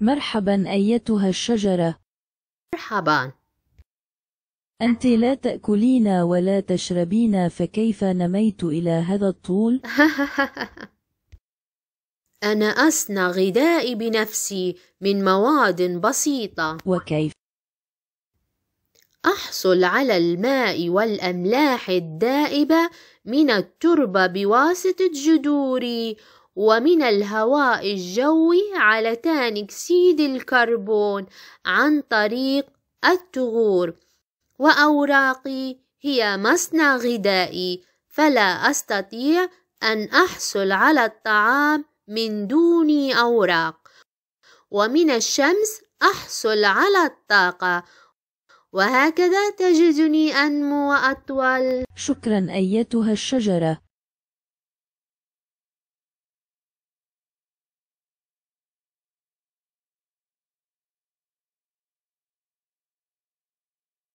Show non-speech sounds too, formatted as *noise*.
مرحبا أيتها الشجرة مرحبا أنت لا تأكلين ولا تشربين فكيف نميت إلى هذا الطول؟ *laughs* أنا أصنع غذائي بنفسي من مواد بسيطة وكيف؟ أحصل على الماء والأملاح الدائبة من التربة بواسطة جذوري ومن الهواء الجوي على ثاني أكسيد الكربون عن طريق الثغور وأوراقي هي مصنع غذائي فلا أستطيع أن أحصل على الطعام من دون أوراق ومن الشمس أحصل على الطاقة وهكذا تجدني أنمو وأطول شكرا أيتها الشجرة